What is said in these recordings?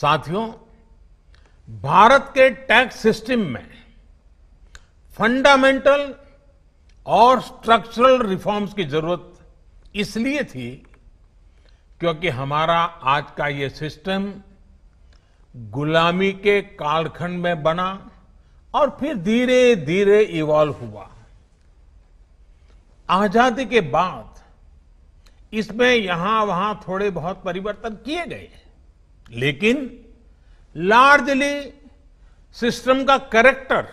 साथियों भारत के टैक्स सिस्टम में फंडामेंटल और स्ट्रक्चरल रिफॉर्म्स की जरूरत इसलिए थी क्योंकि हमारा आज का ये सिस्टम गुलामी के कालखंड में बना और फिर धीरे धीरे इवॉल्व हुआ आजादी के बाद इसमें यहां वहां थोड़े बहुत परिवर्तन किए गए लेकिन लार्जली सिस्टम का कैरेक्टर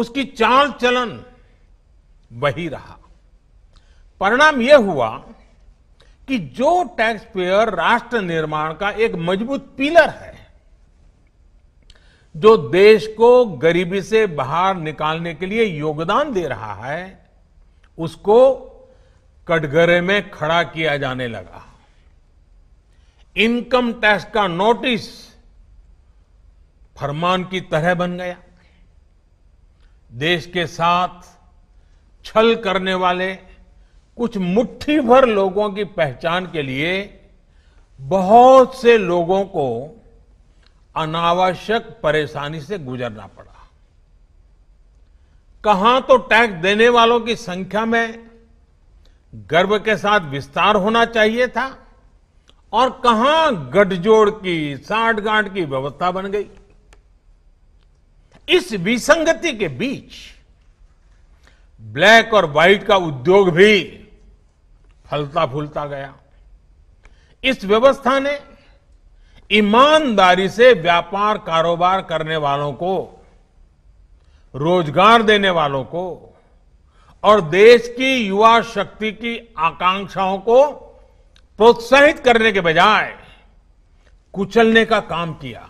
उसकी चाल चलन वही रहा परिणाम यह हुआ कि जो टैक्स पेयर राष्ट्र निर्माण का एक मजबूत पिलर है जो देश को गरीबी से बाहर निकालने के लिए योगदान दे रहा है उसको कटघरे में खड़ा किया जाने लगा इनकम टैक्स का नोटिस फरमान की तरह बन गया देश के साथ छल करने वाले कुछ मुट्ठी भर लोगों की पहचान के लिए बहुत से लोगों को अनावश्यक परेशानी से गुजरना पड़ा कहां तो टैक्स देने वालों की संख्या में गर्व के साथ विस्तार होना चाहिए था और कहां गठजोड़ की साठगांठ की व्यवस्था बन गई इस विसंगति के बीच ब्लैक और व्हाइट का उद्योग भी फलता फूलता गया इस व्यवस्था ने ईमानदारी से व्यापार कारोबार करने वालों को रोजगार देने वालों को और देश की युवा शक्ति की आकांक्षाओं को प्रोत्साहित करने के बजाय कुचलने का काम किया